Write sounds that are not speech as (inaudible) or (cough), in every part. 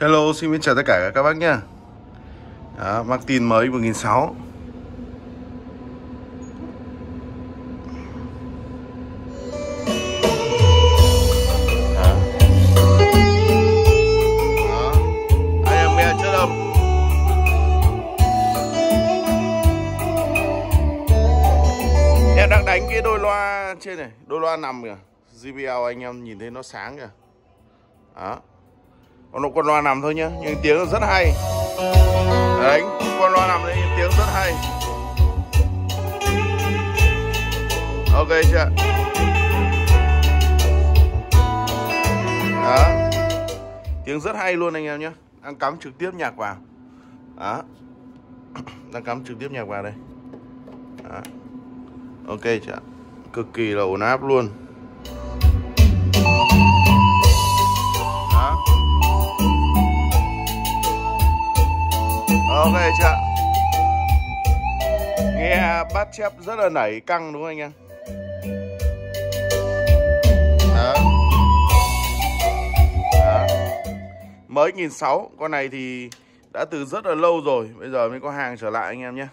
Hello, xin chào tất cả các bác nhé Martin mới 1006 Em đang đánh cái đôi loa trên này Đôi loa nằm kìa JBL anh em nhìn thấy nó sáng kìa Đó còn con loa nằm thôi nhá nhưng tiếng rất hay đấy con loa nằm đấy tiếng rất hay ok chưa đó tiếng rất hay luôn anh em nhá đang cắm trực tiếp nhạc vào đó (coughs) đang cắm trực tiếp nhạc vào đây đó. ok chưa cực kỳ là ổn áp luôn về chị ạ nghe bát chép rất là nảy căng đúng không anh em đó đó mới nghìn sáu con này thì đã từ rất là lâu rồi bây giờ mới có hàng trở lại anh em nhé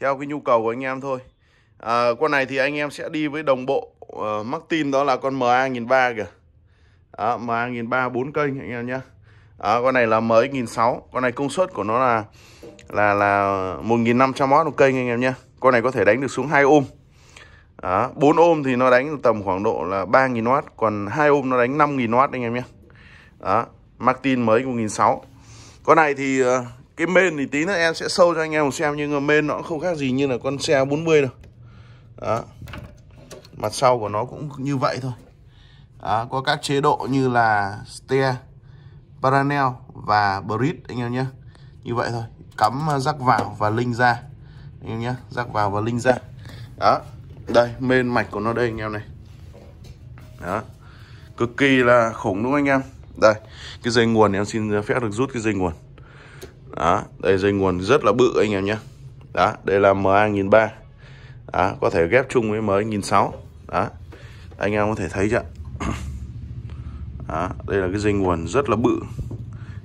theo cái nhu cầu của anh em thôi à, con này thì anh em sẽ đi với đồng bộ uh, Martin đó là con MA 1003 kìa đó, MA 1003 4 kênh anh em nhé đó, con này là mới 1006 con này công suất của nó là là là 1.500 watt một cây anh em nhé con này có thể đánh được xuống hai ôm đó, 4 ôm thì nó đánh tầm khoảng độ là 3.000W Còn hai ôm nó đánh 5.000W anh em nhé Đó, Martin mới của 1.600 Con này thì ờ, cái mên thì tí nữa em sẽ sâu cho anh em một xem Nhưng mà mên nó cũng không khác gì như là con xe 40 đâu Đó Mặt sau của nó cũng như vậy thôi Đó, có các chế độ như là steer, parallel và bridge anh em nhé Như vậy thôi cắm à, rắc vào và linh ra anh em nhé rắc vào và linh ra đó đây mên mạch của nó đây anh em này đó cực kỳ là khủng đúng không anh em đây cái dây nguồn em xin phép được rút cái dây nguồn đó đây dây nguồn rất là bự anh em nhé đó đây là ma nghìn ba đó có thể ghép chung với ma nghìn sáu đó anh em có thể thấy chưa (clears throat) đó đây là cái dây nguồn rất là bự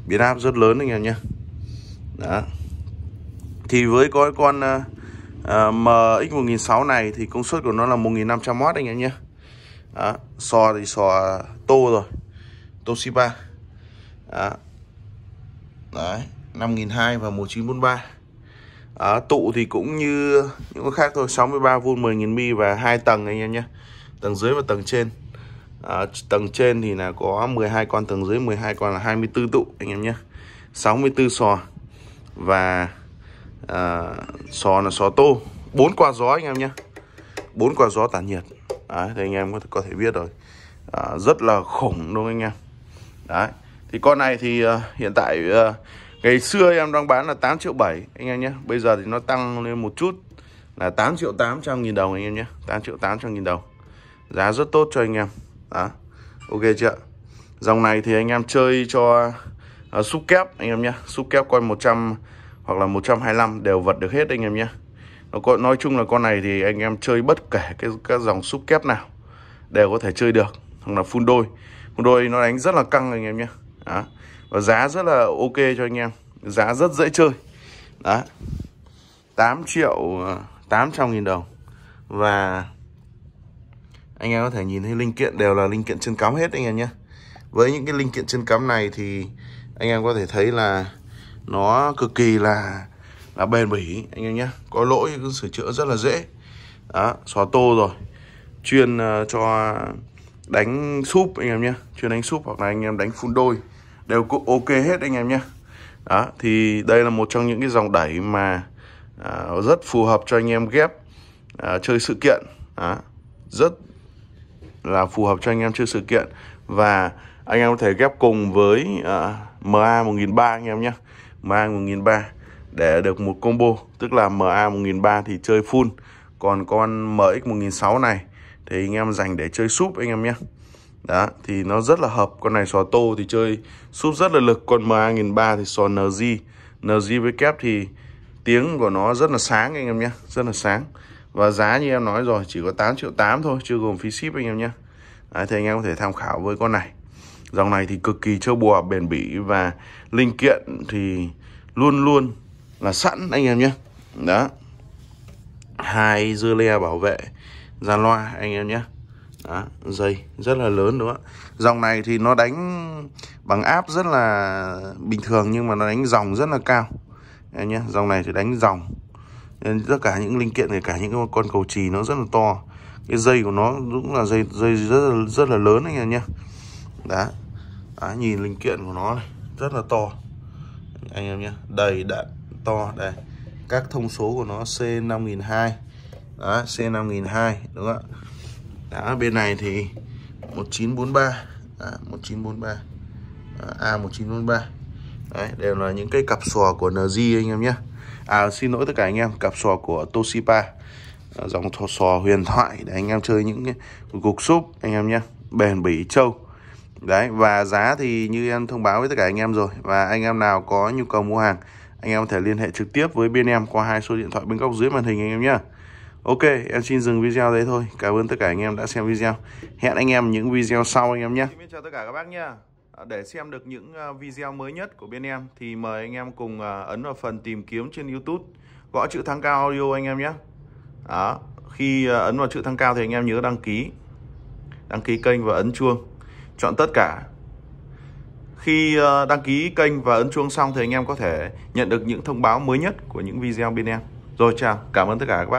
biến áp rất lớn anh em nhé đó thì với cái con uh, ờ, ờ, MX1600 này thì công suất của nó là 1500W anh em nhé sò thì sò tô rồi Toshiba đó. đấy 5200 và 1943 đó, tụ thì cũng như những con khác thôi 63V 10.000 mi và hai tầng anh em nhé tầng dưới và tầng trên à, tầng trên thì là có 12 con tầng dưới 12 con là 24 tụ anh em nhé 64 sò và à, sò là sò tô bốn quả gió anh em nhé bốn quả gió tản nhiệt đấy, thì anh em có thể, có thể biết rồi à, rất là khủng luôn anh em đấy thì con này thì uh, hiện tại uh, ngày xưa em đang bán là 8 triệu 7 anh em nhé bây giờ thì nó tăng lên một chút là 8 triệu 800 nghìn đồng anh em nhé 8 triệu 800 nghìn đồng giá rất tốt cho anh em đó ok chưa dòng này thì anh em chơi cho uh, à, súp kép anh em nhé súp kép quanh 100 hoặc là 125 đều vật được hết anh em nhé nó có nói chung là con này thì anh em chơi bất kể cái các dòng súp kép nào đều có thể chơi được hoặc là phun đôi phun đôi nó đánh rất là căng anh em nhé đó. và giá rất là ok cho anh em giá rất dễ chơi đó 8 triệu 800 ờ, nghìn đồng và anh em có thể nhìn thấy linh kiện đều là linh kiện chân cắm hết anh em nhé với những cái linh kiện chân cắm này thì anh em có thể thấy là nó cực kỳ là là bền bỉ anh em nhé có lỗi cứ sửa chữa rất là dễ đó, xóa tô rồi chuyên uh, cho đánh súp anh em nhé chuyên đánh súp hoặc là anh em đánh phun đôi đều cũng ok hết anh em nhé đó thì đây là một trong những cái dòng đẩy mà uh, rất phù hợp cho anh em ghép uh, chơi sự kiện đó, rất là phù hợp cho anh em chơi sự kiện và anh em có thể ghép cùng với uh, MA ba anh em nhé mang 1.300 để được một combo tức là MA 1.300 thì chơi full còn con MX 1.600 này thì anh em dành để chơi súp anh em nhé đó thì nó rất là hợp con này xò tô thì chơi súp rất là lực con MA 1.300 thì xò NG NG với kép thì tiếng của nó rất là sáng anh em nhé rất là sáng và giá như em nói rồi chỉ có 8 triệu 8 thôi chưa gồm phí ship anh em nhé Đấy, thì anh em có thể tham khảo với con này Dòng này thì cực kỳ trâu bùa bền bỉ và linh kiện thì luôn luôn là sẵn anh em nhé. Đó. Hai dưa le bảo vệ ra loa anh em nhé. Đó, dây rất là lớn đúng không Dòng này thì nó đánh bằng áp rất là bình thường nhưng mà nó đánh dòng rất là cao. Anh nhé, dòng này thì đánh dòng. Nên tất cả những linh kiện này cả những con cầu chì nó rất là to. Cái dây của nó cũng là dây dây rất là, rất là lớn anh em nhé đá Đấy, nhìn linh kiện của nó này rất là to anh em nhé đầy đặn to đây các thông số của nó C 5002 đó C 5002 đúng không ạ bên này thì 1943 à, 1943 à, A1943 Đấy, đều là những cái cặp sò của NG anh em nhé à xin lỗi tất cả anh em cặp sò của Toshiba dòng sò huyền thoại để anh em chơi những cái cục súp anh em nhé bền bỉ trâu đấy và giá thì như em thông báo với tất cả anh em rồi và anh em nào có nhu cầu mua hàng anh em có thể liên hệ trực tiếp với bên em qua hai số điện thoại bên góc dưới màn hình anh em nhé Ok, em xin dừng video đấy thôi. Cảm ơn tất cả anh em đã xem video. Hẹn anh em những video sau anh em nhé. Xin chào tất cả các bác nhé. Để xem được những video mới nhất của bên em thì mời anh em cùng ấn vào phần tìm kiếm trên YouTube, gõ chữ thăng cao audio anh em nhé. Đó, khi ấn vào chữ thăng cao thì anh em nhớ đăng ký. Đăng ký kênh và ấn chuông chọn tất cả khi ờ, đăng ký kênh và ấn chuông xong thì anh em có thể nhận được những thông báo mới nhất của những video bên em rồi chào cảm ơn tất cả các bác